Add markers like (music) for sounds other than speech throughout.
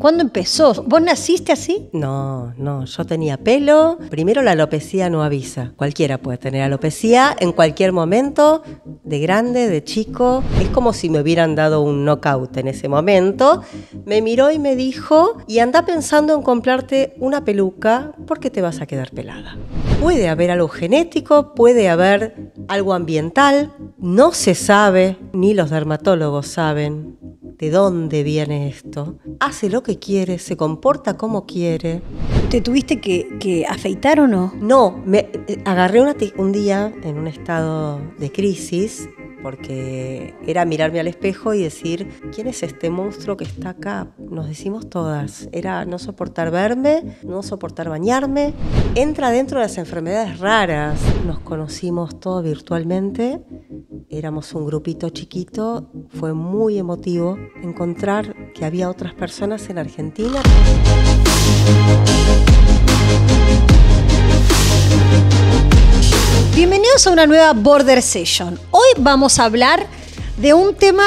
¿Cuándo empezó? ¿Vos naciste así? No, no, yo tenía pelo. Primero la alopecia no avisa. Cualquiera puede tener alopecia en cualquier momento, de grande, de chico. Es como si me hubieran dado un knockout en ese momento. Me miró y me dijo, y anda pensando en comprarte una peluca porque te vas a quedar pelada. Puede haber algo genético, puede haber algo ambiental, no se sabe, ni los dermatólogos saben de dónde viene esto, hace lo que quiere, se comporta como quiere. ¿Te tuviste que, afeitar o no? No, me agarré un día en un estado de crisis porque era mirarme al espejo y decir, ¿quién es este monstruo que está acá? Nos decimos todas, era no soportar verme, no soportar bañarme. Entra dentro de las enfermedades raras, nos conocimos todo virtualmente éramos un grupito chiquito, fue muy emotivo encontrar que había otras personas en Argentina. Bienvenidos a una nueva Border Session. Hoy vamos a hablar de un tema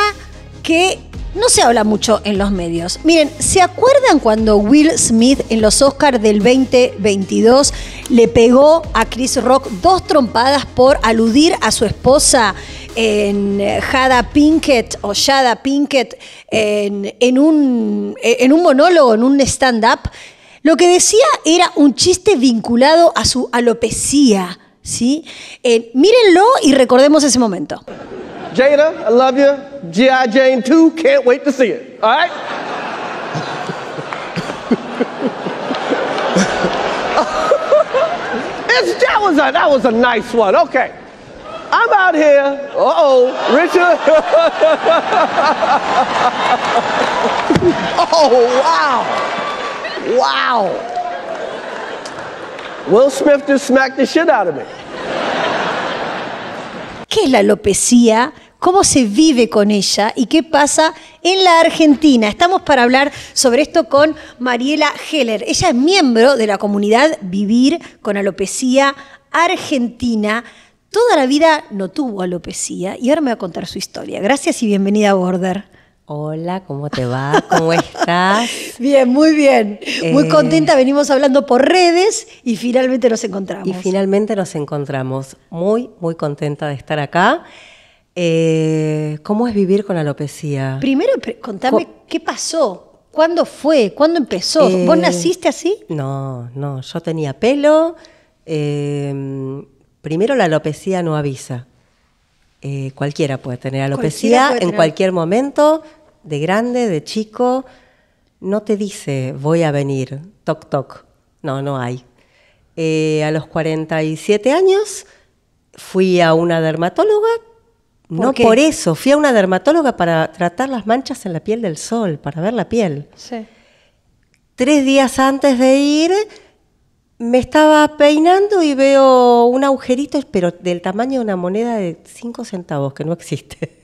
que no se habla mucho en los medios. Miren, ¿se acuerdan cuando Will Smith en los Oscars del 2022 le pegó a Chris Rock dos trompadas por aludir a su esposa en eh, Jada Pinkett o Shada Pinkett en, un, eh, en un monólogo, en un stand-up? Lo que decía era un chiste vinculado a su alopecia. ¿sí? Eh, mírenlo y recordemos ese momento. Jada, I love you. G.I. Jane 2, can't wait to see it. All right? (laughs) that, was a, that was a nice one. Okay. I'm out here. Uh oh, Richard. (laughs) oh, wow. Wow. Will Smith just smacked the shit out of me. ¿Qué es la alopecia? cómo se vive con ella y qué pasa en la Argentina. Estamos para hablar sobre esto con Mariela Heller. Ella es miembro de la comunidad Vivir con Alopecia Argentina. Toda la vida no tuvo alopecia y ahora me va a contar su historia. Gracias y bienvenida a Border. Hola, ¿cómo te va? ¿Cómo estás? (laughs) bien, muy bien. Muy eh, contenta, venimos hablando por redes y finalmente nos encontramos. Y finalmente nos encontramos. Muy, muy contenta de estar acá. Eh, ¿Cómo es vivir con alopecia? Primero, contame qué pasó. ¿Cuándo fue? ¿Cuándo empezó? ¿Vos eh, naciste así? No, no. Yo tenía pelo. Em, primero, la alopecia no avisa. Eh, cualquiera puede tener alopecia en cualquier momento, de grande, de chico. No te dice, voy a venir, toc, toc. No, no hay. a los 47 años fui a una dermatóloga no, ¿Por, eso. Fui a una dermatóloga para tratar las manchas en la piel del sol, para ver la piel. Tres días antes de ir, me estaba peinando y veo un agujerito, pero del tamaño de una moneda de cinco centavos, que no existe. (laughs)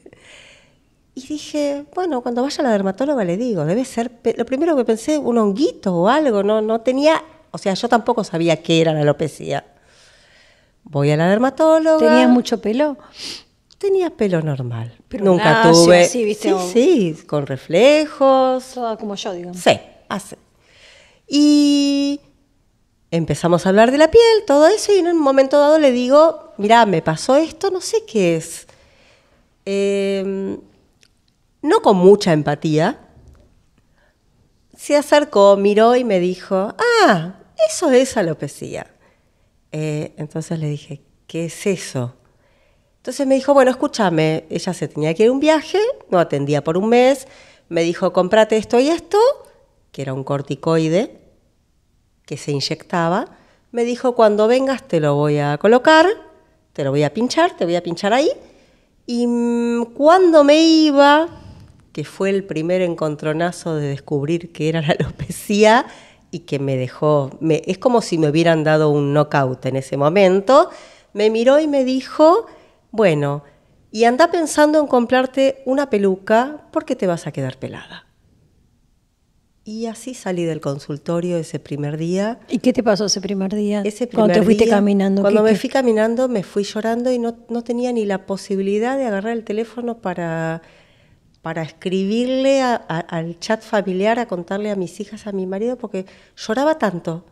Y dije, bueno, cuando vaya a la dermatóloga le digo, debe ser, lo primero que pensé, un honguito o algo, no, no tenía, o sea, yo tampoco sabía qué era la alopecia. Voy a la dermatóloga. ¿Tenías mucho pelo? tenía pelo normal. Pero Nunca tuve. Sí, con reflejos. como yo, digo, Sí, hace. Y empezamos a hablar de la piel, todo eso, y en un momento dado le digo, mirá, me pasó esto, no sé qué es. Em, no con mucha empatía, se acercó, miró y me dijo, ah, eso es alopecia. Eh, entonces le dije, ¿qué es eso? Entonces me dijo, bueno, escúchame, ella se tenía que ir a un viaje, no atendía por un mes, me dijo, comprate esto y esto, que era un corticoide que se inyectaba, me dijo, cuando vengas te lo voy a colocar, te lo voy a pinchar, te voy a pinchar ahí, y mm, cuando me iba, que fue el primer encontronazo de descubrir que era la (laughs) alopecia y que me dejó, es como si me hubieran dado un knockout en ese momento, me miró y me dijo, bueno, y anda pensando en comprarte una peluca porque te vas a quedar pelada. Y así salí del consultorio ese primer día. ¿Y qué te pasó ese primer día? Ese cuando te fuiste caminando. Cuando me fui caminando me fui llorando y no, tenía ni la posibilidad de agarrar el teléfono para, para escribirle al chat familiar, a contarle a mis hijas, a mi marido, porque lloraba tanto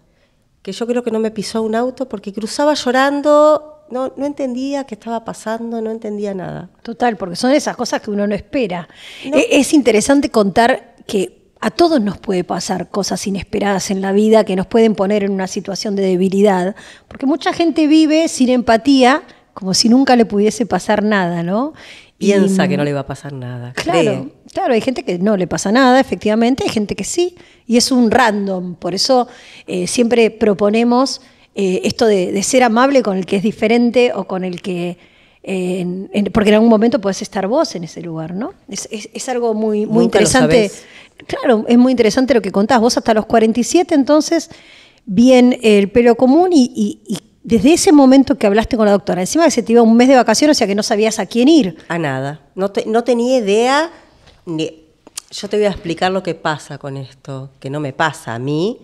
que yo creo que no me pisó un auto porque cruzaba llorando no, entendía qué estaba pasando, no entendía nada. Total, porque son esas cosas que uno no espera. E, es, interesante contar que a todos nos puede pasar cosas inesperadas en la vida que nos pueden poner en una situación de debilidad, porque mucha gente vive sin empatía, como si nunca le pudiese pasar nada, ¿no? Piensa que no le va a pasar nada. Claro, claro, hay gente que no le pasa nada, efectivamente, hay gente que sí, y es un random, por eso eh, siempre proponemos eh, esto de, ser amable con el que es diferente o con el que... Eh, porque en algún momento puedes estar vos en ese lugar, ¿no? Es, algo muy, muy interesante. Claro, es muy interesante lo que contás. Vos hasta los 47 entonces, bien el pelo común y, desde ese momento que hablaste con la doctora, encima que se te iba un mes de vacaciones, o sea que no sabías a quién ir. A nada. No, no tenía idea. Ni, yo te voy a explicar lo que pasa con esto, que no me pasa a mí,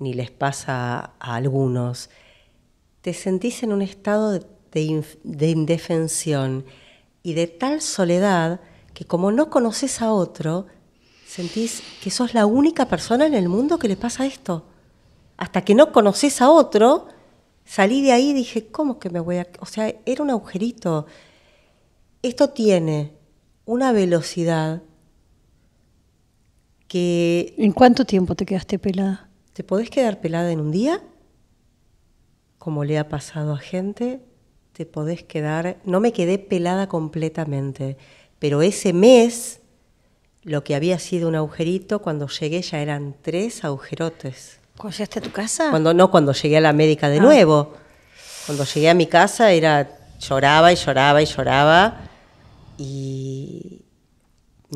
ni les pasa a algunos, te sentís en un estado de, indefensión y de tal soledad que como no conoces a otro, sentís que sos la única persona en el mundo que le pasa esto. Hasta que no conoces a otro, salí de ahí y dije, ¿cómo que me voy a...? O sea, era un agujerito. Esto tiene una velocidad que... ¿En cuánto tiempo te quedaste pelada? ¿Te podés quedar pelada en un día? Como le ha pasado a gente, te podés quedar, no me quedé pelada completamente, pero ese mes, lo que había sido un agujerito, cuando llegué ya eran tres agujerotes. ¿Cuándo llegaste a tu casa? Cuando no, cuando llegué a la médica de ah. nuevo. Cuando llegué a mi casa era lloraba y lloraba y lloraba y...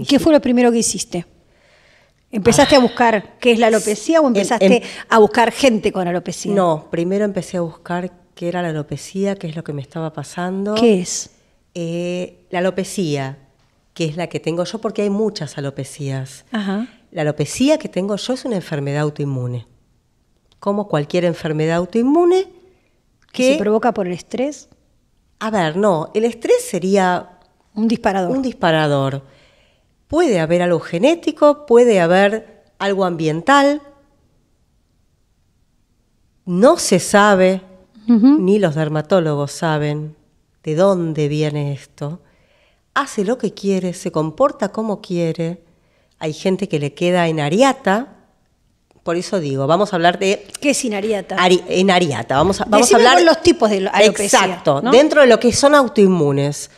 ¿Qué fue lo primero que hiciste? ¿Empezaste ah. a buscar qué es la alopecia o empezaste a buscar gente con alopecia? No, primero empecé a buscar qué era la alopecia, qué es lo que me estaba pasando. ¿Qué es? Eh, la alopecia, que es la que tengo yo, porque hay muchas alopecias. La alopecia que tengo yo es una enfermedad autoinmune. Como cualquier enfermedad autoinmune que... ¿Se provoca por el estrés? A ver, no, el estrés sería... Un disparador. Un disparador puede haber algo genético, puede haber algo ambiental. No se sabe, ni los dermatólogos saben de dónde viene esto. Hace lo que quiere, se comporta como quiere. Hay gente que le queda en Ariata, por eso digo, vamos a hablar de... ¿Qué es inariata? En Ariata, vamos a, vamos a hablar... los tipos de alopecia. Exacto, dentro de lo que son autoinmunes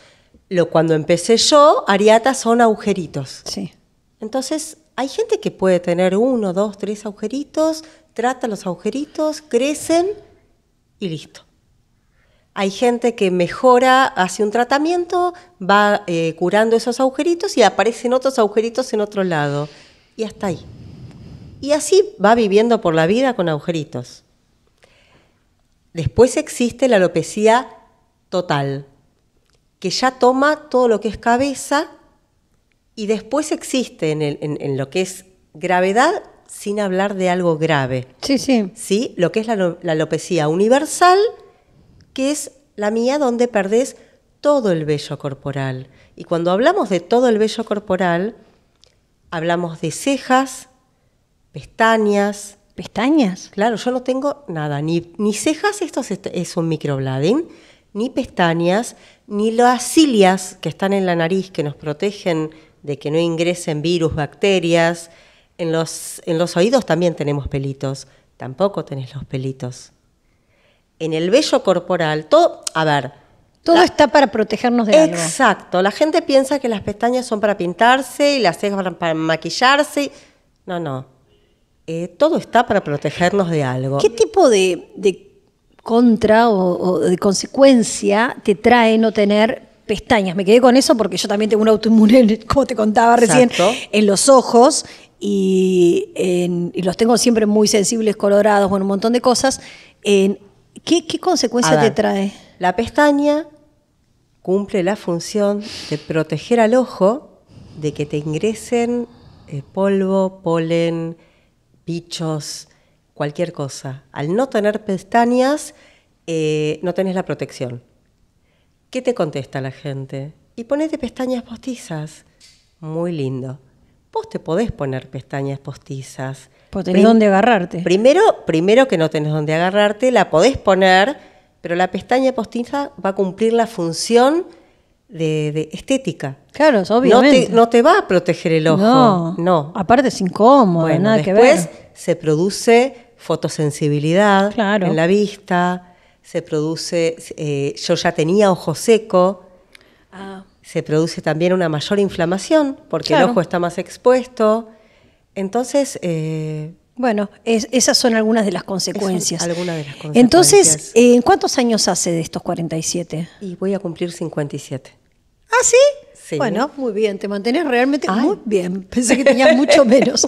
cuando empecé yo, ariatas son agujeritos. Sí. Entonces, hay gente que puede tener uno, dos, tres agujeritos, trata los agujeritos, crecen y listo. Hay gente que mejora, hace un tratamiento, va eh, curando esos agujeritos y aparecen otros agujeritos en otro lado. Y hasta ahí. Y así va viviendo por la vida con agujeritos. Después existe la alopecia total, que ya toma todo lo que es cabeza y después existe en, lo que es gravedad sin hablar de algo grave. Sí, sí. Sí, lo que es la, la alopecia universal, que es la mía donde perdés todo el vello corporal. Y cuando hablamos de todo el vello corporal, hablamos de cejas, pestañas. ¿Pestañas? Claro, yo no tengo nada, ni, ni cejas, esto es, es un microblading, ni pestañas, ni las cilias que están en la nariz que nos protegen de que no ingresen virus, bacterias. En los, en los oídos también tenemos pelitos, tampoco tenés los pelitos. En el vello corporal, todo, a ver. Todo está para protegernos de algo. Exacto, la gente piensa que las pestañas son para pintarse y las cejas para, maquillarse. No, no. Eh, todo está para protegernos de algo. ¿Qué tipo de contra o, de consecuencia te trae no tener pestañas. Me quedé con eso porque yo también tengo un autoinmune, (laughs) como te contaba recién, en los ojos y, los tengo siempre muy sensibles, colorados, bueno, un montón de cosas. ¿qué, consecuencia te trae? La pestaña cumple la función de proteger al ojo de que te ingresen eh, polvo, polen, bichos, cualquier cosa. Al no tener pestañas, eh, no tenés la protección. ¿Qué te contesta la gente? Y ponete pestañas postizas. Muy lindo. Vos te podés poner pestañas postizas. Pues tenés dónde agarrarte. Primero, primero que no tenés dónde agarrarte, la podés poner, pero la pestaña postiza va a cumplir la función de, estética. Claro, obviamente. No te, no te, va a proteger el ojo. No. Aparte es incómodo, nada que ver se produce fotosensibilidad en la vista, se produce, eh, yo ya tenía ojo seco, ah. se produce también una mayor inflamación porque el ojo está más expuesto. Entonces... Eh, bueno, esas son algunas de las consecuencias. Algunas de las consecuencias. Entonces, ¿en eh, cuántos años hace de estos 47? Y voy a cumplir 57. ¿Ah, sí? Bueno, muy bien, te mantienes realmente muy bien. Pensé que tenías mucho (laughs) menos.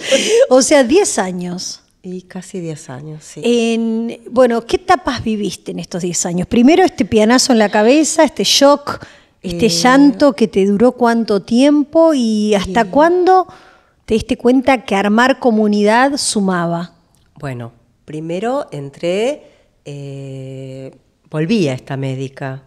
O sea, 10 años. Y casi 10 años, sí. En, bueno, ¿qué etapas viviste en estos 10 años? Primero este pianazo en la cabeza, este shock, este eh. llanto que te duró cuánto tiempo y hasta cuándo te diste cuenta que armar comunidad sumaba. Bueno, primero entré, eh, volví a esta médica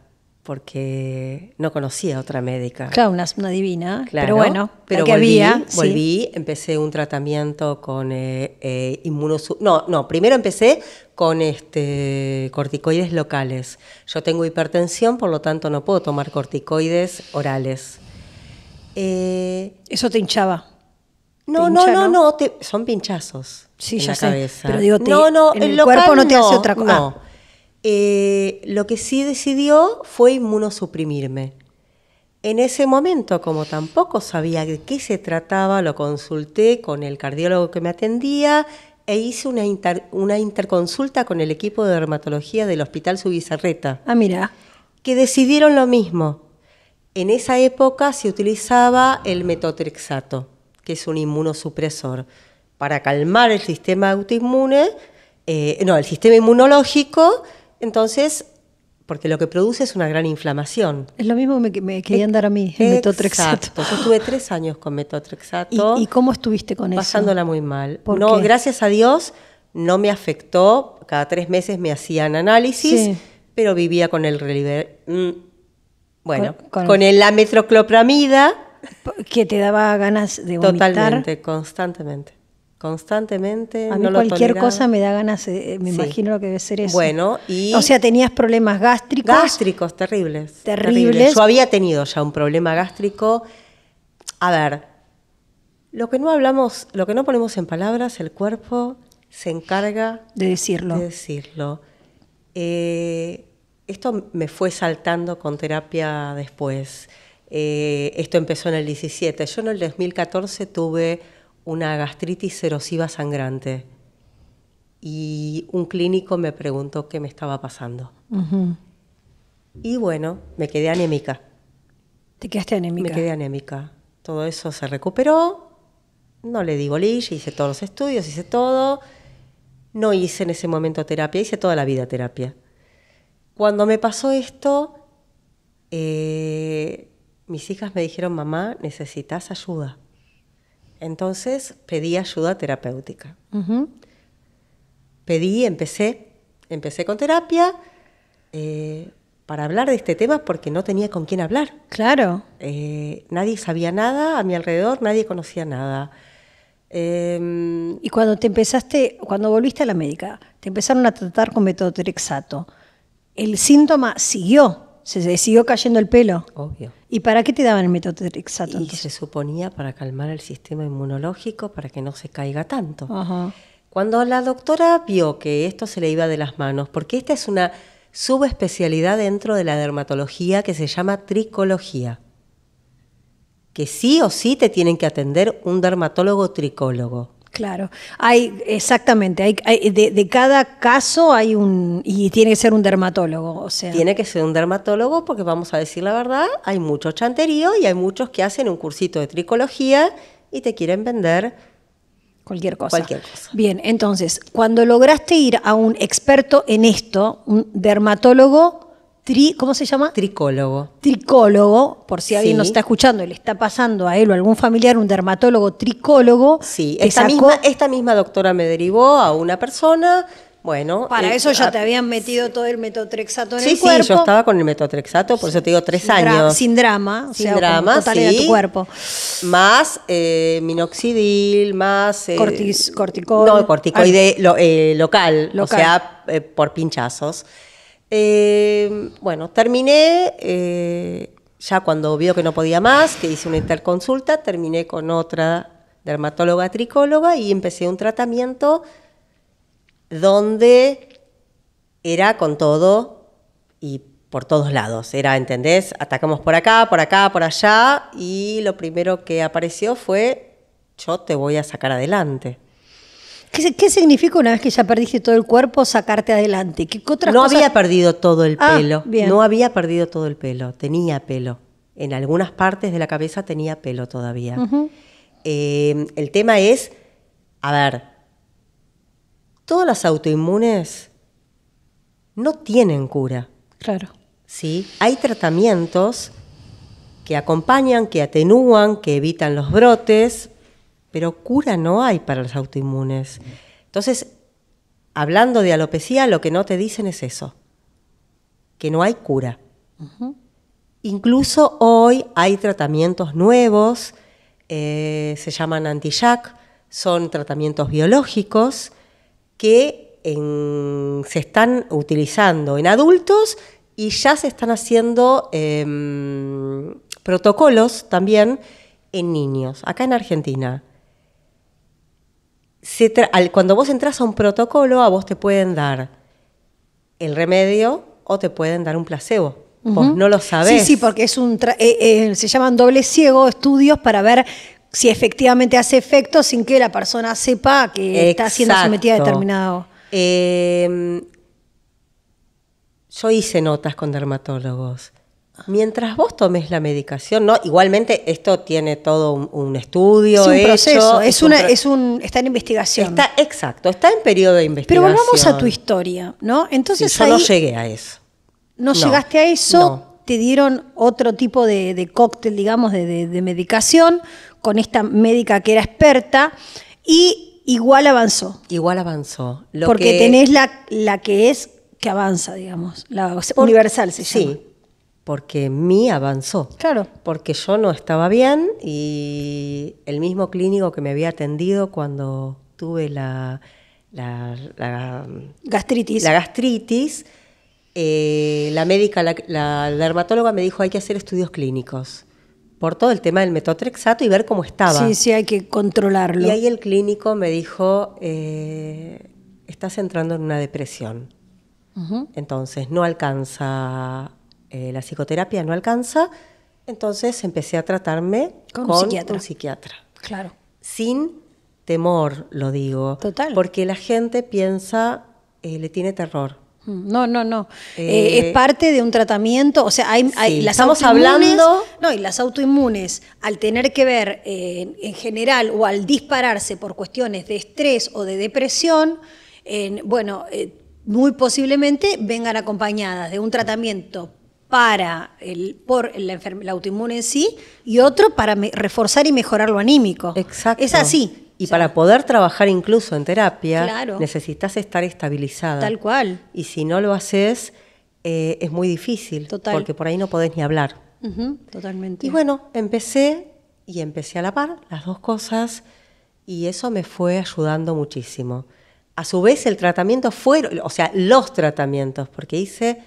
porque no conocía a otra médica. Claro, una, una divina, claro, pero bueno, pero volví, había, volví empecé un tratamiento con eh, eh No, no, primero empecé con este, corticoides locales. Yo tengo hipertensión, por lo tanto no puedo tomar corticoides orales. Eh, ¿Eso te hinchaba? No, no, no, no, son pinchazos. Sí, en ya la Cabeza. Pero digo, el, cuerpo no te hace otra cosa. Ah. Eh, lo que sí decidió fue inmunosuprimirme. En ese momento, como tampoco sabía de qué se trataba, lo consulté con el cardiólogo que me atendía e hice una, interconsulta con el equipo de dermatología del Hospital Subizarreta. Ah, mira. Que decidieron lo mismo. En esa época se utilizaba el metotrexato, que es un inmunosupresor, para calmar el sistema autoinmune, eh, no, el sistema inmunológico entonces, porque lo que produce es una gran inflamación. Es lo mismo que me, querían dar a mí, el metotrexato. Yo estuve tres años con metotrexato. ¿Y, cómo estuviste con eso? Pasándola muy mal. no, gracias a Dios no me afectó. Cada tres meses me hacían análisis, pero vivía con el reliver... Mm, bueno, con, el, la Que te daba ganas de vomitar. Totalmente, constantemente constantemente. A mí cualquier cosa me da ganas, me imagino lo que debe ser eso. Bueno, y... O sea, tenías problemas gástricos. Gástricos, terribles. Terribles. Yo había tenido ya un problema gástrico. A ver, lo que no hablamos, lo que no ponemos en palabras, el cuerpo se encarga de decirlo. De decirlo. Eh, esto me fue saltando con terapia después. Eh, esto empezó en el 17. Yo en el 2014 tuve una gastritis erosiva sangrante y un clínico me preguntó qué me estaba pasando. Y bueno, me quedé anémica. ¿Te quedaste anémica? Me quedé anémica. Todo eso se recuperó, no le digo bolilla, hice todos los estudios, hice todo. No hice en ese momento terapia, hice toda la vida terapia. Cuando me pasó esto, eh, mis hijas me dijeron, mamá, necesitas ayuda. Entonces pedí ayuda terapéutica. Pedí, empecé, empecé con terapia eh, para hablar de este tema porque no tenía con quién hablar. Claro. Eh, nadie sabía nada a mi alrededor, nadie conocía nada. Em, y cuando te empezaste, cuando volviste a la médica, te empezaron a tratar con metotrexato. ¿El síntoma siguió? Se, siguió cayendo el pelo. Obvio. ¿Y para qué te daban el metotrexato? se suponía para calmar el sistema inmunológico, para que no se caiga tanto. Cuando la doctora vio que esto se le iba de las manos, porque esta es una subespecialidad dentro de la dermatología que se llama tricología, que sí o sí te tienen que atender un dermatólogo tricólogo. Claro, hay exactamente, hay, de, cada caso hay un y tiene que ser un dermatólogo, o sea. Tiene que ser un dermatólogo porque vamos a decir la verdad, hay muchos chanteríos y hay muchos que hacen un cursito de tricología y te quieren vender cualquier cosa. Cualquier cosa. Bien, entonces, cuando lograste ir a un experto en esto, un dermatólogo ¿Cómo se llama? Tricólogo. Tricólogo, por si alguien nos está escuchando y le está pasando a él o a algún familiar un dermatólogo tricólogo. Sí, esta, misma, doctora me derivó a una persona bueno. Para eh, eso ya te habían metido todo el metotrexato en el cuerpo. Sí, yo estaba con el metotrexato, por eso te digo tres años. sin drama, sin drama, de tu cuerpo. Más eh, minoxidil, más. Eh, Cortis, No, corticoide eh, local, o sea, por pinchazos. Eh, bueno, terminé, eh, ya cuando vio que no podía más, que hice una interconsulta, terminé con otra dermatóloga tricóloga y empecé un tratamiento donde era con todo y por todos lados. Era, ¿entendés? Atacamos por acá, por acá, por allá y lo primero que apareció fue, yo te voy a sacar adelante. ¿Qué, significa una vez que ya perdiste todo el cuerpo sacarte adelante? ¿Qué, otras no había perdido todo el ah, pelo. No había perdido todo el pelo. Tenía pelo. En algunas partes de la cabeza tenía pelo todavía. Eh, el tema es, a ver, todas las autoinmunes no tienen cura. Claro. Sí, hay tratamientos que acompañan, que atenúan, que evitan los brotes, pero cura no hay para los autoinmunes. Entonces, hablando de alopecia, lo que no te dicen es eso, que no hay cura. Incluso hoy hay tratamientos nuevos, eh, se llaman anti-jack, son tratamientos biológicos que se están utilizando en adultos y ya se están haciendo em, protocolos también en niños, acá en Argentina cuando vos entras a un protocolo, a vos te pueden dar el remedio o te pueden dar un placebo. Vos no lo sabés. Sí, sí, porque es eh, eh, se llaman doble ciego estudios para ver si efectivamente hace efecto sin que la persona sepa que está siendo sometida a determinado. Em, yo hice notas con dermatólogos Mientras vos tomes la medicación, ¿no? Igualmente esto tiene todo un, estudio. Es un proceso, es, es un, está en investigación. Está, exacto, está en periodo de investigación. Pero volvamos a tu historia, ¿no? Entonces yo no llegué a eso. No, llegaste a eso, te dieron otro tipo de, cóctel, digamos, de, medicación, con esta médica que era experta, y igual avanzó. Igual avanzó. porque tenés la, que es que avanza, digamos, la universal se Sí, porque en avanzó. Claro. Porque yo no estaba bien y el mismo clínico que me había atendido cuando tuve la, gastritis. La gastritis, eh, la médica, la, dermatóloga me dijo hay que hacer estudios clínicos por todo el tema del metotrexato y ver cómo estaba. Sí, sí, hay que controlarlo. Y ahí el clínico me dijo, eh, estás entrando en una depresión. Entonces, no alcanza eh, la psicoterapia no alcanza, entonces empecé a tratarme con, un, psiquiatra. Claro. Sin temor, lo digo. Total. Porque la gente piensa, eh, le tiene terror. Mm, no, no, no. Eh, es parte de un tratamiento, o sea, hay, las estamos hablando. No, y las autoinmunes, al tener que ver en general o al dispararse por cuestiones de estrés o de depresión, bueno, muy posiblemente vengan acompañadas de un tratamiento para el, por la, autoinmune en sí y otro para reforzar y mejorar lo anímico. Exacto. Es así. Y para poder trabajar incluso en terapia, necesitas estar estabilizada. Tal cual. Y si no lo haces, eh, es muy difícil. Total. Porque por ahí no podés ni hablar. totalmente. Y bueno, empecé y empecé a la par las dos cosas y eso me fue ayudando muchísimo. A su vez, el tratamiento fueron, o sea, los tratamientos, porque hice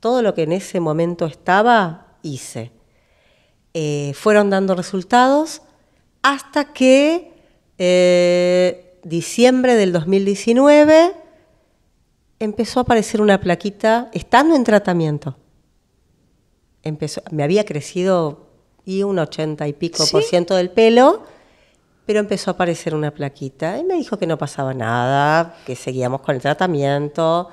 todo lo que en ese momento estaba, hice. Eh, fueron dando resultados hasta que eh, diciembre del 2019 empezó a aparecer una plaquita, estando en tratamiento. me había crecido y un 80 y pico por ciento del pelo, pero empezó a aparecer una plaquita y me dijo que no pasaba nada, que seguíamos con el tratamiento.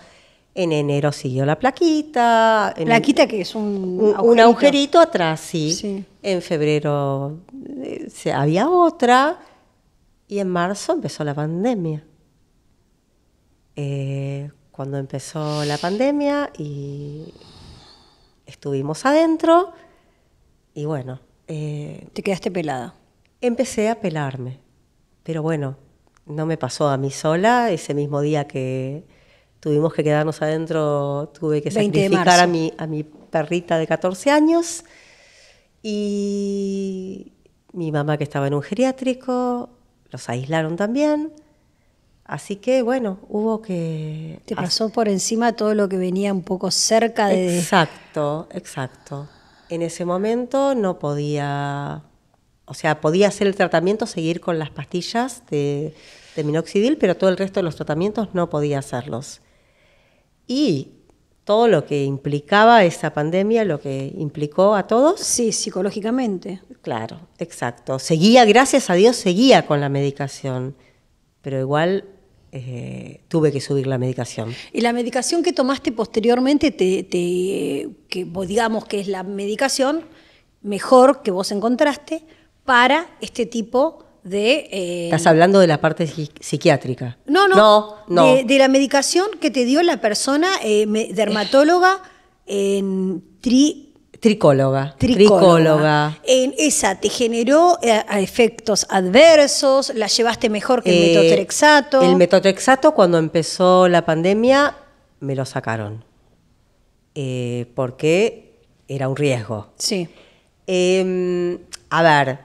En enero siguió la plaquita. Plaquita que es un, un, agujerito. atrás, sí. En febrero eh, había otra y en marzo empezó la pandemia. Eh, cuando empezó la pandemia y estuvimos adentro y bueno. Eh, ¿Te quedaste pelada? Empecé a pelarme, pero bueno, no me pasó a mí sola ese mismo día que tuvimos que quedarnos adentro, tuve que sacrificar a mi, a mi perrita de 14 años y mi mamá que estaba en un geriátrico, los aislaron también. Así que bueno, hubo que... Te pasó por encima todo lo que venía un poco cerca de... Exacto, exacto. En ese momento no podía, o sea, podía hacer el tratamiento, seguir con las pastillas de, de minoxidil, pero todo el resto de los tratamientos no podía hacerlos y todo lo que implicaba esa pandemia, lo que implicó a todos. Sí, psicológicamente. Claro, exacto. Seguía, gracias a Dios, seguía con la medicación, pero igual eh, tuve que subir la medicación. ¿Y la medicación que tomaste posteriormente, te, te, que digamos que es la medicación mejor que vos encontraste para este tipo de de... Eh, Estás hablando de la parte psiquiátrica. No, no, no, De, la medicación que te dio la persona eh, dermatóloga en Tricóloga. Tricóloga. En esa te generó eh, efectos adversos, la llevaste mejor que el metotrexato. El metotrexato cuando empezó la pandemia me lo sacaron porque era un riesgo. Sí. Em, a ver,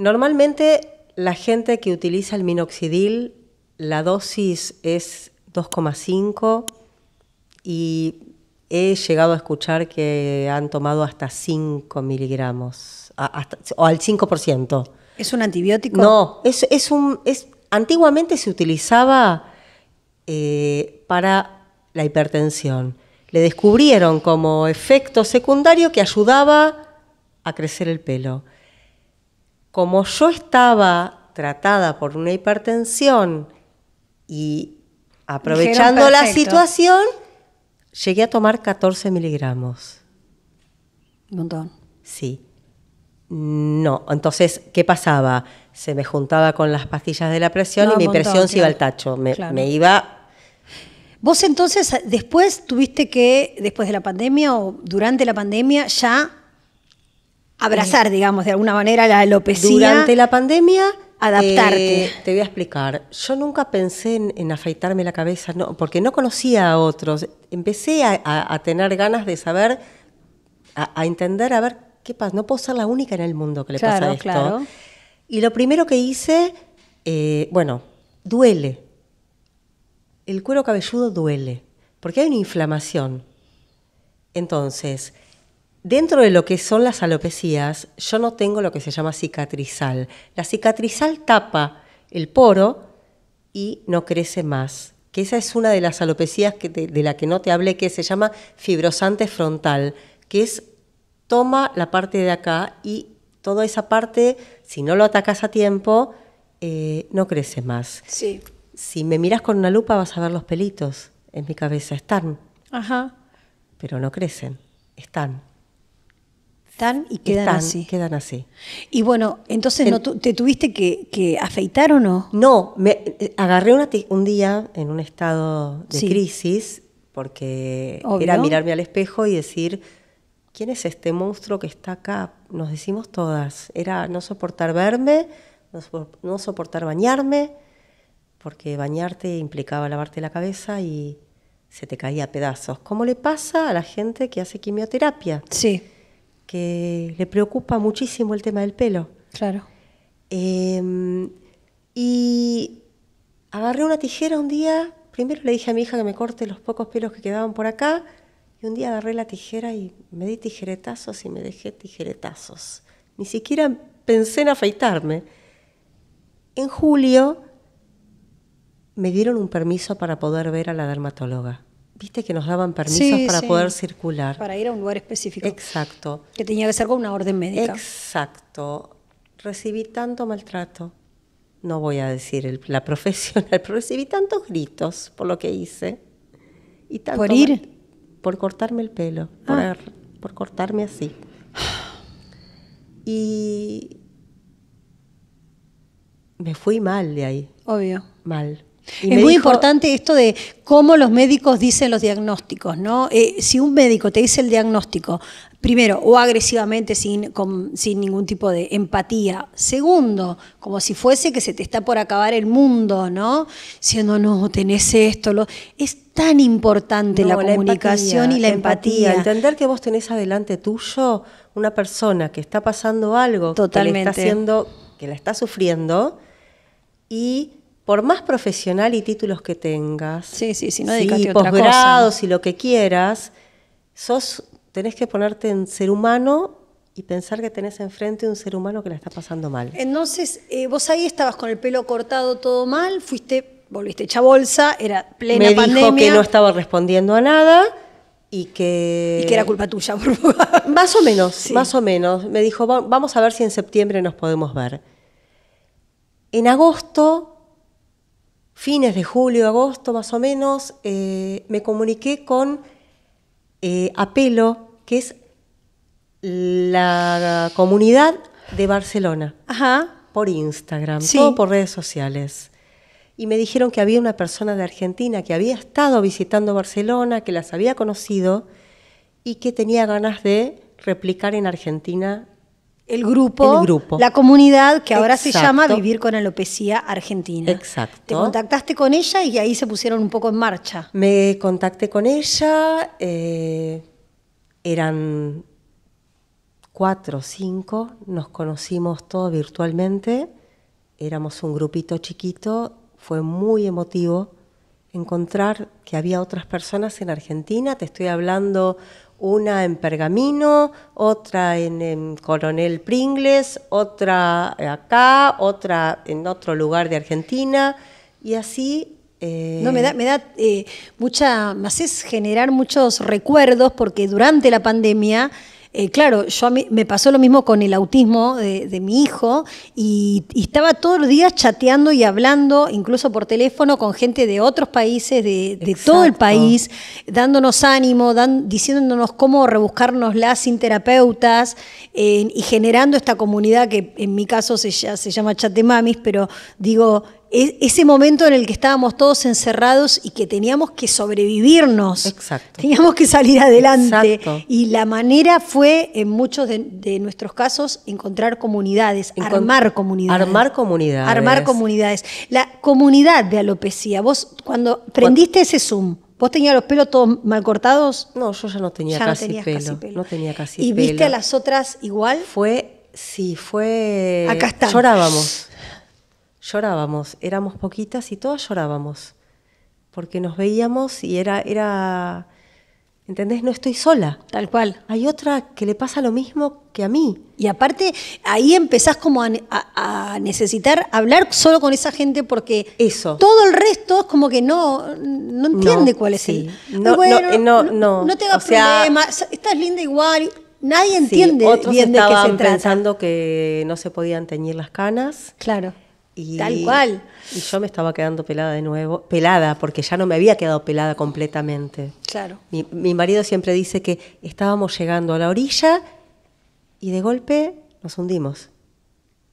Normalmente la gente que utiliza el minoxidil, la dosis es 2,5 y he llegado a escuchar que han tomado hasta 5 miligramos, o al 5%. ¿Es un antibiótico? No, es, un... antiguamente se utilizaba eh, para la hipertensión. Le descubrieron como efecto secundario que ayudaba a crecer el pelo como yo estaba tratada por una hipertensión y aprovechando la situación, llegué a tomar 14 miligramos. Un montón. Sí. No, entonces, ¿qué pasaba? Se me juntaba con las pastillas de la presión y mi presión se iba al tacho, me, iba... Vos entonces, después tuviste que, después de la pandemia o durante la pandemia, ya abrazar, digamos, de alguna manera la alopecia. Durante la pandemia adaptarte. Eh, te voy a explicar. Yo nunca pensé en, afeitarme la cabeza, no, porque no conocía a otros. Empecé a, tener ganas de saber, a, entender, a ver qué pasa. No puedo ser la única en el mundo que le pasa esto. Y lo primero que hice, eh, bueno, duele. El cuero cabelludo duele, porque hay una inflamación. Entonces, Dentro de lo que son las alopecias, yo no tengo lo que se llama cicatrizal. La cicatrizal tapa el poro y no crece más. Que esa es una de las alopecias de la que no te hablé, que se llama fibrosante frontal, que es toma la parte de acá y toda esa parte, si no lo atacas a tiempo, eh, no crece más. Sí. Si me miras con una lupa vas a ver los pelitos en mi cabeza, están. Ajá. Pero no crecen, están y quedan así. Quedan así. Y bueno, entonces te tuviste que, afeitar o no? No, me agarré un día en un estado de crisis porque era mirarme al espejo y decir, ¿quién es este monstruo que está acá? Nos decimos todas. Era no soportar verme, no, no soportar bañarme, porque bañarte implicaba lavarte la cabeza y se te caía a pedazos. ¿Cómo le pasa a la gente que hace quimioterapia? Sí que le preocupa muchísimo el tema del pelo. Claro. Em, y agarré una tijera un día, primero le dije a mi hija que me corte los pocos pelos que quedaban por acá, y un día agarré la tijera y me di tijeretazos y me dejé tijeretazos. Ni siquiera pensé en afeitarme. En julio me dieron un permiso para poder ver a la dermatóloga. Viste que nos daban permisos para poder circular. Para ir a un lugar específico. Exacto. Que tenía que ser con una orden médica. Exacto. Recibí tanto maltrato. No voy a decir la (laughs) profesional, pero recibí tantos gritos por lo que hice. ¿Por ir? Por cortarme el pelo. Por, ah. er, por cortarme así. Y me fui mal de ahí. Obvio. Mal es muy importante esto de cómo los médicos dicen los diagnósticos, ¿no? Eh, si un médico te dice el diagnóstico, primero, o agresivamente sin, sin ningún tipo de empatía. Segundo, como si fuese que se te está por acabar el mundo, ¿no? Siendo, no, tenés esto, lo... Es tan importante la, comunicación y la empatía. Entender que vos tenés adelante tuyo una persona que está pasando algo, que haciendo, que la está sufriendo y por más profesional y títulos que tengas, sí, sí, si y lo que quieras, sos, tenés que ponerte en ser humano y pensar que tenés enfrente un ser humano que la está pasando mal. Entonces, eh, vos ahí estabas con el pelo cortado todo mal, fuiste, volviste hecha bolsa, era plena Me dijo que no estaba respondiendo a nada y que... Y que era culpa tuya, por favor. (laughs) Más o menos, más o menos. Me dijo, vamos a ver si en septiembre nos podemos ver. En agosto fines de julio, agosto más o menos, eh, me comuniqué con eh, Apelo, que es la comunidad de Barcelona, Ajá. por Instagram, por redes sociales. Y me dijeron que había una persona de Argentina que había estado visitando Barcelona, que las había conocido y que tenía ganas de replicar en Argentina el grupo, la comunidad que ahora se llama Vivir con Alopecia Argentina. Exacto. Te contactaste con ella y ahí se pusieron un poco en marcha. Me contacté con ella, eh, eran cuatro o cinco, nos conocimos todos virtualmente, éramos un grupito chiquito, fue muy emotivo encontrar que había otras personas en Argentina, te estoy hablando una en Pergamino, otra en, Coronel Pringles, otra acá, otra en otro lugar de Argentina, y así... Eh, no, me da, eh, mucha, más es generar muchos recuerdos porque durante la pandemia eh, claro, yo a mí, me pasó lo mismo con el autismo de, mi hijo y, estaba todos los días chateando y hablando, incluso por teléfono, con gente de otros países, de, todo el país, dándonos ánimo, diciéndonos cómo las sin terapeutas eh, y generando esta comunidad que en mi caso se, llama Chatemamis, Mamis, pero digo e, ese momento en el que estábamos todos encerrados y que teníamos que sobrevivirnos. Exacto. Teníamos que salir adelante. Y la manera fue, en muchos de, nuestros casos, encontrar comunidades, armar comunidades. Armar comunidades. Armar comunidades. La comunidad de alopecia. Vos, cuando prendiste ese Zoom, ¿Vos tenías los pelos todos mal cortados? No, yo ya no tenía, ya casi, no pelo, casi, No tenía casi ¿Y ¿Y viste a las otras igual? Fue, sí, fue. Acá está. Llorábamos llorábamos, éramos poquitas y todas llorábamos, porque nos veíamos y era, era, ¿entendés? No estoy sola. Tal cual. Hay otra que le pasa lo mismo que a mí. Y aparte, ahí empezás como a, necesitar hablar solo con esa gente porque Eso. todo el resto es como que no, no entiende cuál es el... No, no, no, no, te va problemas, estás linda igual. Nadie entiende otros bien estaban pensando que no se podían teñir las canas. Claro Tal cual. Y yo me estaba quedando pelada de nuevo, pelada, porque ya no me había quedado pelada completamente. Claro. Mi, marido siempre dice que estábamos llegando a la orilla y de golpe nos hundimos.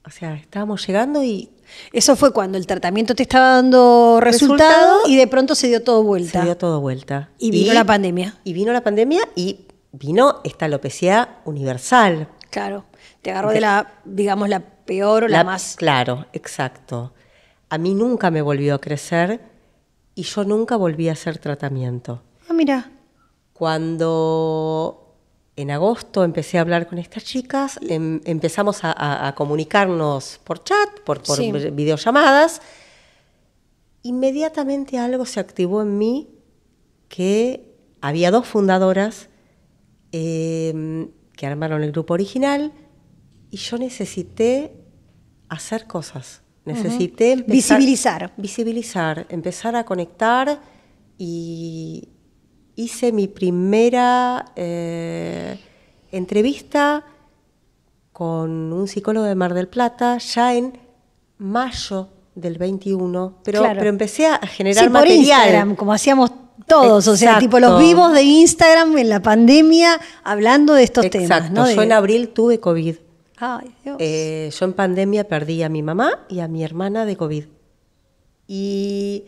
O sea, estábamos llegando y... Eso fue cuando el tratamiento te estaba dando resultado, y de pronto se dio todo vuelta. Se dio todo vuelta. Y vino la pandemia. Y vino la pandemia y vino esta alopecia universal. Claro. Te agarró de la, digamos, la peor o la, más. Claro, exacto. A mí nunca me volvió a crecer y yo nunca volví a hacer tratamiento. Ah, mira. Cuando en agosto empecé a hablar con estas chicas, em, empezamos a, comunicarnos por chat, por, videollamadas. Inmediatamente algo se activó en mí que había dos fundadoras em, que armaron el grupo original y yo necesité hacer cosas. Necesité visibilizar. Visibilizar, empezar a conectar y hice mi primera eh, entrevista con un psicólogo de Mar del Plata ya en mayo del 21, pero, pero empecé a generar material. como hacíamos todos, o sea, tipo los vivos de Instagram en la pandemia hablando de estos temas. ¿no? Yo en abril tuve COVID. Eh, yo en pandemia perdí a mi mamá y a mi hermana de COVID. Y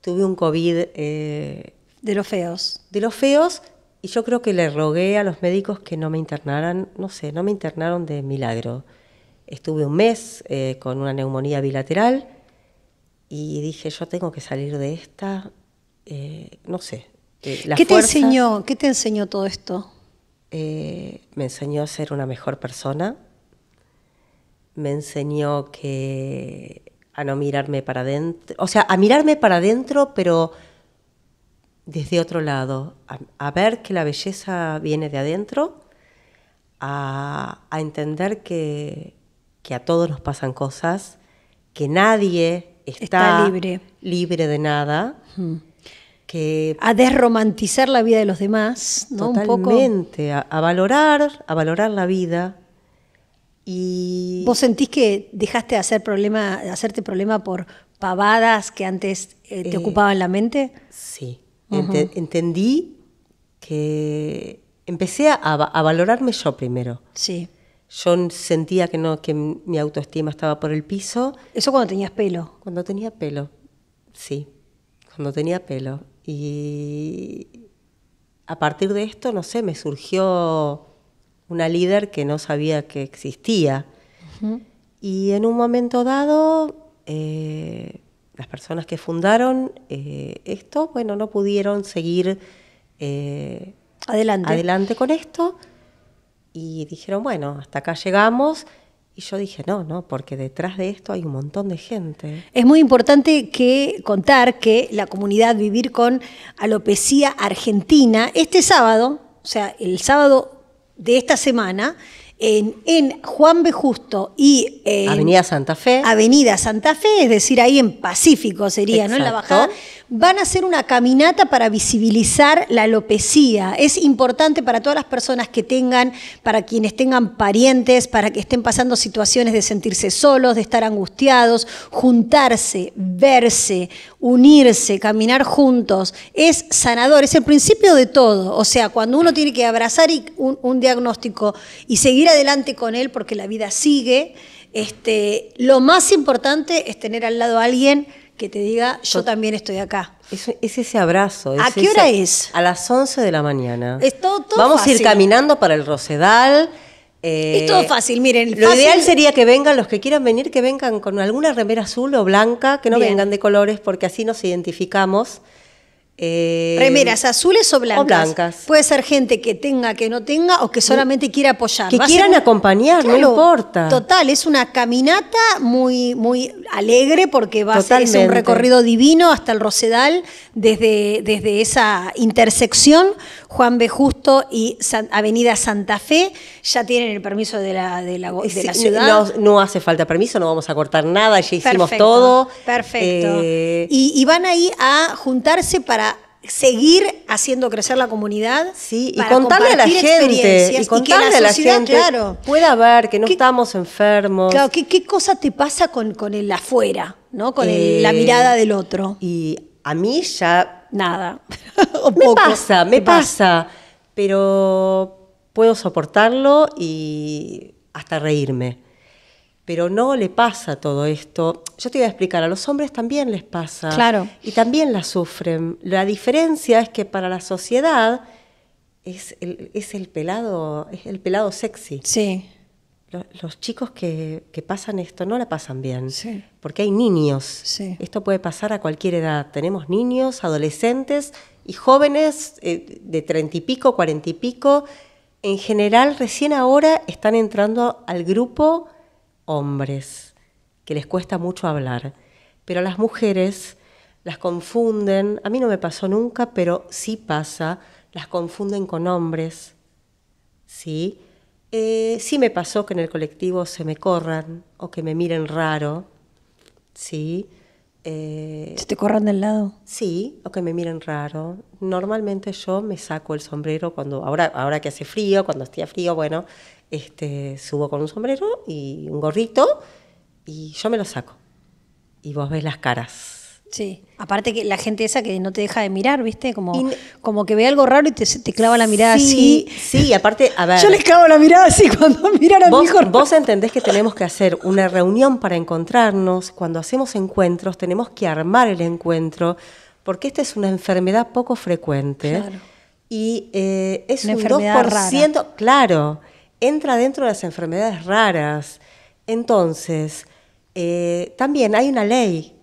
tuve un COVID... Eh, de los feos. De los feos. Y yo creo que le rogué a los médicos que no me internaran, no sé, no me internaron de milagro. Estuve un mes eh, con una neumonía bilateral y dije, yo tengo que salir de esta, no sé. ¿Qué, te enseñó, ¿Qué te enseñó todo esto? me enseñó a ser una mejor persona, me enseñó que a no mirarme para adentro, o sea, a mirarme para adentro, pero desde otro lado, a, ver que la belleza viene de adentro, a, entender que, a todos nos pasan cosas, que nadie está, libre. de nada. a desromantizar la vida de los demás, ¿no? Totalmente, valorar, a valorar la vida, ¿Vos sentís que dejaste de hacer problema, hacerte problema por pavadas que antes eh, te eh, ocupaban la mente? Sí. entendí que empecé a, a, valorarme yo primero. Sí. Yo sentía que no, que mi autoestima estaba por el piso. Eso cuando tenías pelo. Cuando tenía pelo, sí. Cuando tenía pelo. Y a partir de esto, no sé, me surgió una líder que no sabía que existía. Y en un momento dado, eh, las personas que fundaron eh, esto, bueno, no pudieron seguir eh, adelante. adelante con esto y dijeron, bueno, hasta acá llegamos. Y yo dije, no, no, porque detrás de esto hay un montón de gente. Es muy importante que contar que la comunidad Vivir con Alopecia Argentina, este sábado, o sea, el sábado de esta semana en, en, Juan B. Justo y... Eh, Avenida Santa Fe. Avenida Santa Fe, es decir, ahí en Pacífico sería, ¿no? En la bajada van a hacer una caminata para visibilizar la alopecia. Es importante para todas las personas que tengan, para quienes tengan parientes, para que estén pasando situaciones de sentirse solos, de estar angustiados, juntarse, verse, unirse, caminar juntos. Es sanador, es el principio de todo. O sea, cuando uno tiene que abrazar un, diagnóstico y seguir adelante con él porque la vida sigue, este, lo más importante es tener al lado a alguien que te diga, yo también estoy acá. Es, ese abrazo. ¿A qué hora es? A las 11 de la mañana. Vamos a ir caminando para el Rosedal. Eh, es todo fácil, miren. Lo ideal sería que vengan los que quieran venir, que vengan con alguna remera azul o blanca, que no vengan de colores, porque así nos identificamos. Eh, Remeras azules o blancas. Puede ser gente que tenga, que no tenga o que solamente quiera apoyar. Que quieran acompañar, no importa. Total, es una caminata muy, muy alegre porque va a ser un recorrido divino hasta el Rosedal desde, desde esa intersección Juan B. Justo y Avenida Santa Fe ya tienen el permiso de la, de la, de la ciudad. No, hace falta permiso, no vamos a cortar nada, ya hicimos todo. Perfecto. Eh, y, van ahí a juntarse para seguir haciendo crecer la comunidad. Sí, y contarle a la gente. Y contarle la sociedad, a la Claro, pueda ver que no estamos enfermos. Claro, ¿qué, cosa te pasa con, el afuera, ¿no? con la eh, mirada del otro? Y a mí ya nada. o (laughs) me pasa, me pasa, pero puedo soportarlo y hasta reírme. Pero no le pasa todo esto. Yo te voy a explicar, a los hombres también les pasa. Claro. Y también la sufren. La diferencia es que para la sociedad es el, pelado, es el pelado sexy. Sí. Los, chicos que, pasan esto no la pasan bien. Sí porque hay niños. Esto puede pasar a cualquier edad. Tenemos niños, adolescentes y jóvenes eh, de treinta y pico, cuarenta y pico. En general, recién ahora están entrando al grupo hombres, que les cuesta mucho hablar. Pero a las mujeres las confunden, a mí no me pasó nunca, pero sí pasa, las confunden con hombres. ¿Sí? Eh, sí me pasó que en el colectivo se me corran o que me miren raro ¿sí? Eh, ¿Se te corran del lado? Sí, o que me miren raro. Normalmente yo me saco el sombrero cuando, ahora, que hace frío, cuando esté frío, bueno, este, subo con un sombrero y un gorrito y yo me lo saco. Y vos ves las caras Sí, aparte que la gente esa que no te deja de mirar, ¿viste? Como, como que ve algo raro y te, clava la mirada así. Sí, aparte, a ver. Yo les clavo la mirada así (laughs) cuando miran a mi Vos entendés que tenemos que hacer una reunión para encontrarnos. Cuando hacemos encuentros, tenemos que armar el encuentro, porque esta es una enfermedad poco frecuente. Claro. Y eh, es un 2%. Claro, entra dentro de las enfermedades raras. Entonces, eh, también hay una ley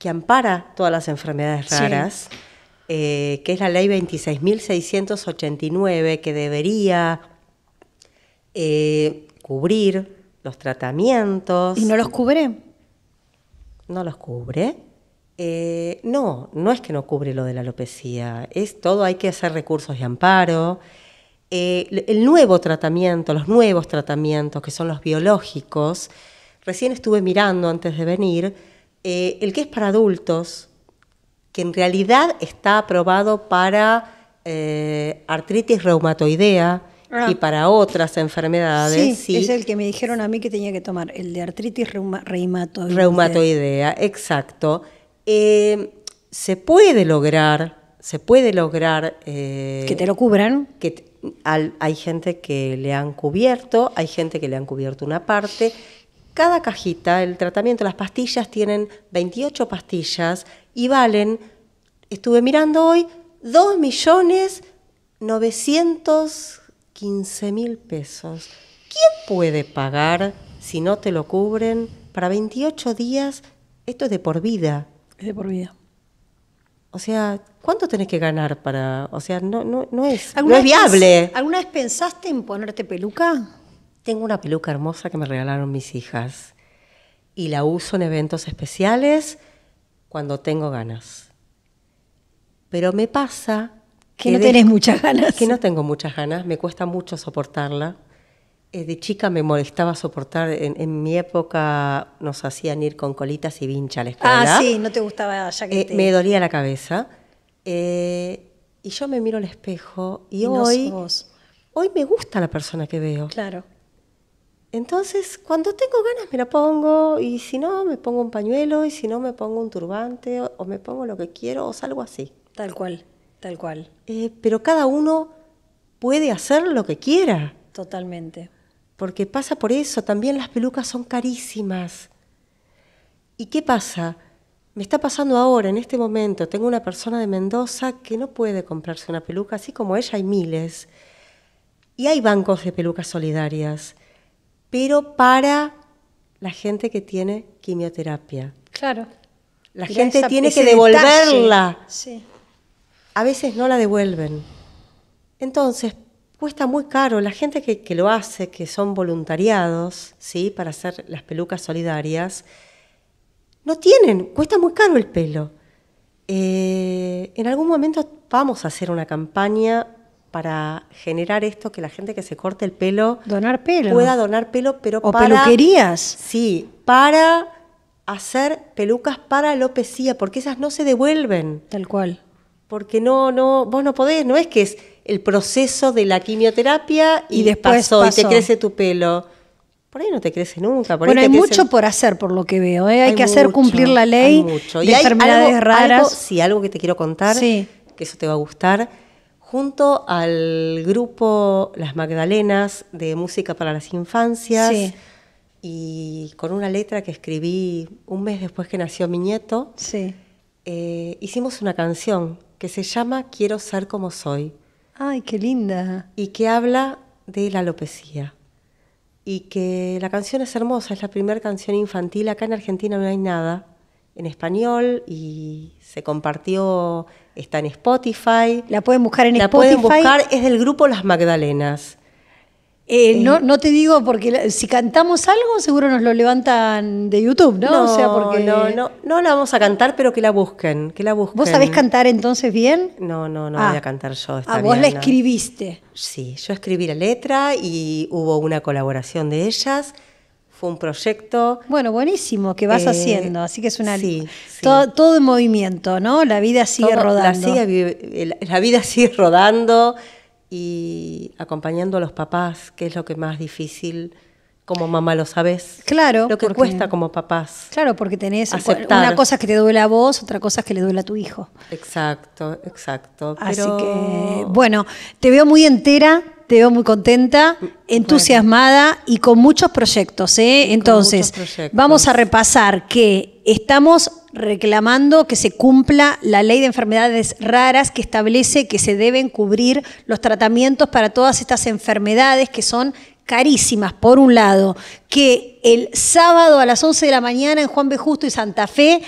que ampara todas las enfermedades raras, eh, que es la ley 26.689, que debería eh, cubrir los tratamientos. ¿Y no los cubre? No los cubre. Eh, no, no es que no cubre lo de la alopecia, es todo, hay que hacer recursos de amparo. el nuevo tratamiento, los nuevos tratamientos que son los biológicos, recién estuve mirando antes de venir, eh, el que es para adultos, que en realidad está aprobado para eh, artritis reumatoidea ah. y para otras enfermedades. Sí, es el que me dijeron a mí que tenía que tomar, el de artritis reumatoidea. Reumatoidea, exacto. Eh, se puede lograr, se puede lograr... que te lo cubran. Que hay gente que le han cubierto, hay gente que le han cubierto una parte, cada cajita, el tratamiento, las pastillas tienen 28 pastillas y valen, estuve mirando hoy, 2.915.000 pesos. ¿Quién puede pagar si no te lo cubren para 28 días? Esto es de por vida. Es de por vida. O sea, ¿cuánto tenés que ganar para.? O sea, no, no, es, no es viable. ¿Alguna vez pensaste en ponerte peluca? Tengo una peluca hermosa que me regalaron mis hijas y la uso en eventos especiales cuando tengo ganas. Pero me pasa que... no tenés muchas ganas. Que no tengo muchas ganas, me cuesta mucho soportarla. Eh, de chica me molestaba soportar, en, mi época nos hacían ir con colitas y vincha a la Ah, sí, no te gustaba ya que eh, Me dolía la cabeza. Eh, y yo me miro al espejo y, hoy, hoy me gusta la persona que veo. Claro. Entonces, cuando tengo ganas me la pongo y si no, me pongo un pañuelo y si no, me pongo un turbante o, me pongo lo que quiero o salgo así. Tal cual, tal cual. Eh, pero cada uno puede hacer lo que quiera. Totalmente. Porque pasa por eso, también las pelucas son carísimas. ¿Y qué pasa? Me está pasando ahora, en este momento, tengo una persona de Mendoza que no puede comprarse una peluca, así como ella hay miles. Y hay bancos de pelucas solidarias pero para la gente que tiene quimioterapia. Claro. La gente tiene que devolverla. Sí. A veces no la devuelven. Entonces, cuesta muy caro. La gente que, lo hace, que son voluntariados, ¿sí? Para hacer las pelucas solidarias, no tienen, cuesta muy caro el pelo. Eh, en algún momento vamos a hacer una campaña para generar esto que la gente que se corte el pelo donar pelo pueda donar pelo pero o peluquerías sí para hacer pelucas para alopecia porque esas no se devuelven tal cual porque no no vos no podés no es que es el proceso de la quimioterapia y, después te crece tu pelo por ahí no te crece nunca. bueno, hay mucho por hacer, por lo que veo. ¿eh? Hay, que hacer cumplir la ley y enfermedades raras. Algo, algo que te quiero contar, que eso te va a gustar junto al grupo Las Magdalenas de Música para las Infancias. Y con una letra que escribí un mes después que nació mi nieto, eh, hicimos una canción que se llama Quiero ser como soy. Ay, qué linda. Y que habla de la alopecia. Y que la canción es hermosa, es la primera canción infantil. Acá en Argentina no hay nada en español y se compartió está en Spotify. La pueden buscar en la Spotify. La pueden buscar, es del grupo Las Magdalenas. Eh, eh, no, no te digo porque si cantamos algo seguro nos lo levantan de YouTube, ¿no? no o sea, porque... no, no, no la vamos a cantar, pero que la busquen, que la busquen. ¿Vos sabés cantar entonces bien? No, no, no ah. voy a cantar yo. ah, vos la escribiste. Sí, yo escribí la letra y hubo una colaboración de ellas fue un proyecto. Bueno, buenísimo, que vas eh, haciendo, así que es una... Sí, Todo, en movimiento, ¿no? La vida sigue rodando. Eh, la, vida (laughs) sigue rodando y acompañando a los papás, que es lo que más difícil como mamá lo sabes. Claro. Lo que cuesta como papás. Claro, porque tenés una cosa que te duele a vos, otra cosa que le duele a tu hijo. Exacto, exacto. Así que, bueno, te veo muy entera, te veo muy contenta, entusiasmada y con muchos proyectos. ¿eh? Entonces, vamos a repasar que estamos reclamando que se cumpla la ley de enfermedades raras que establece que se deben cubrir los tratamientos para todas estas enfermedades que son carísimas, por un lado, que el sábado a las 11 de la mañana en Juan B. Justo y Santa Fe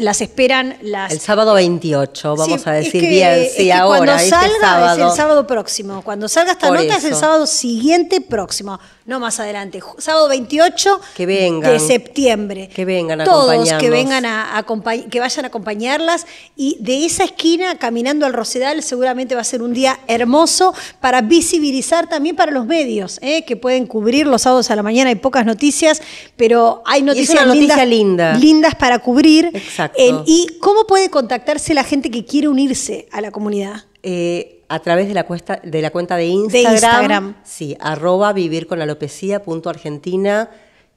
las esperan las... El sábado 28, vamos a decir bien, sí, ahora. Cuando este salga es el sábado próximo, cuando salga esta nota es el sábado siguiente próximo, no más adelante, sábado 28 de septiembre. Que vengan a Todos que vengan a, que vayan a acompañarlas y de esa esquina caminando al Rosedal seguramente va a ser un día hermoso para visibilizar también para los medios, ¿eh? que pueden cubrir los sábados a la mañana y pocas noticias, pero hay noticias lindas, para cubrir. ¿Y cómo puede contactarse la gente que quiere unirse a la comunidad? Eh, a través de la, de la cuenta de Instagram. Sí, arroba vivir con punto argentina.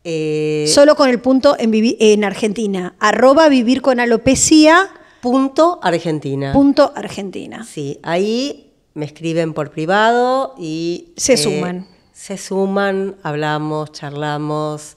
Eh, Solo con el punto en, en Argentina. Arroba vivir con Punto Argentina. Punto Argentina. Sí, ahí me escriben por privado y... Se eh, suman se suman, hablamos, charlamos.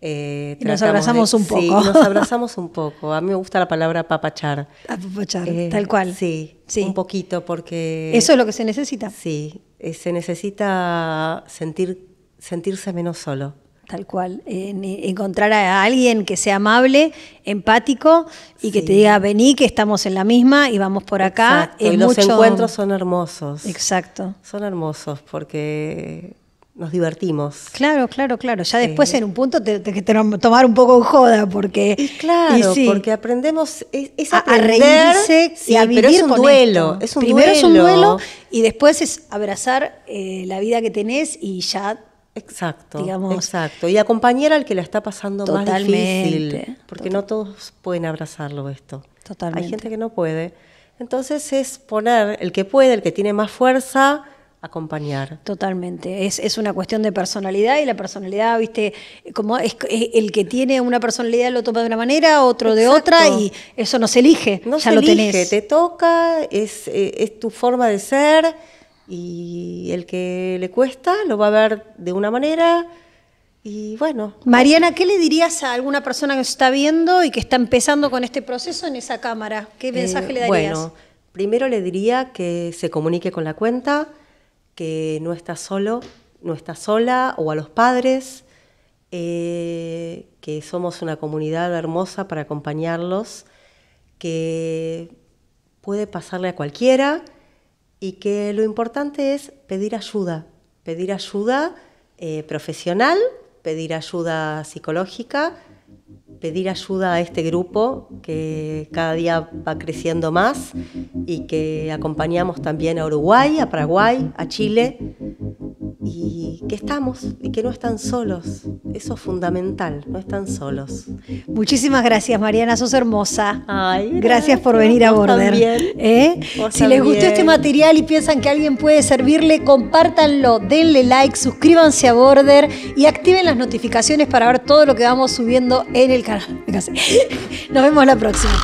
Eh, y nos abrazamos un poco. Sí, nos (laughs) abrazamos un poco. A mí me gusta la palabra papachar. Apapachar, ah, eh, tal cual. Sí, sí, un poquito, porque. Eso es lo que se necesita. Sí, eh, se necesita sentir, sentirse menos solo. Tal cual. encontrar a alguien que sea amable, empático y que te diga, vení, que estamos en la misma y vamos por acá. y los encuentros son hermosos. Exacto. Son hermosos porque nos divertimos. Claro, claro, claro. Ya después eh, en un punto te, te, tomar un poco en joda porque... claro, porque aprendemos... a, reírse y a vivir es un duelo. Primero es un duelo y después es abrazar eh, la vida que tenés y ya... Exacto, digamos, exacto. Y acompañar al que la está pasando más difícil. Porque no todos pueden abrazarlo esto. Totalmente. Hay gente que no puede. Entonces es poner el que puede, el que tiene más fuerza acompañar. Totalmente, es, una cuestión de personalidad y la personalidad, viste, como es, el que tiene una personalidad lo toma de una manera, otro de otra y eso no se elige, no ya se lo elige, te toca, eh, es, tu forma de ser y el que le cuesta lo va a ver de una manera. Y bueno. Mariana, ¿qué le dirías a alguna persona que está viendo y que está empezando con este proceso en esa cámara? ¿Qué mensaje eh, le darías? Bueno, primero le diría que se comunique con la cuenta, que no está solo, no estás sola, o a los padres, eh, que somos una comunidad hermosa para acompañarlos, que puede pasarle a cualquiera y que lo importante es pedir ayuda, pedir ayuda eh, profesional, pedir ayuda psicológica pedir ayuda a este grupo que cada día va creciendo más y que acompañamos también a Uruguay, a Paraguay, a Chile y que estamos y que no están solos. Eso es fundamental, no están solos. Muchísimas gracias Mariana, sos hermosa. gracias por venir a Border. ¿eh? Si les gustó este material y piensan que alguien puede servirle, compártanlo, denle like, suscríbanse a Border y activen las notificaciones para ver todo lo que vamos subiendo en el canal. (laughs) Nos vemos la próxima.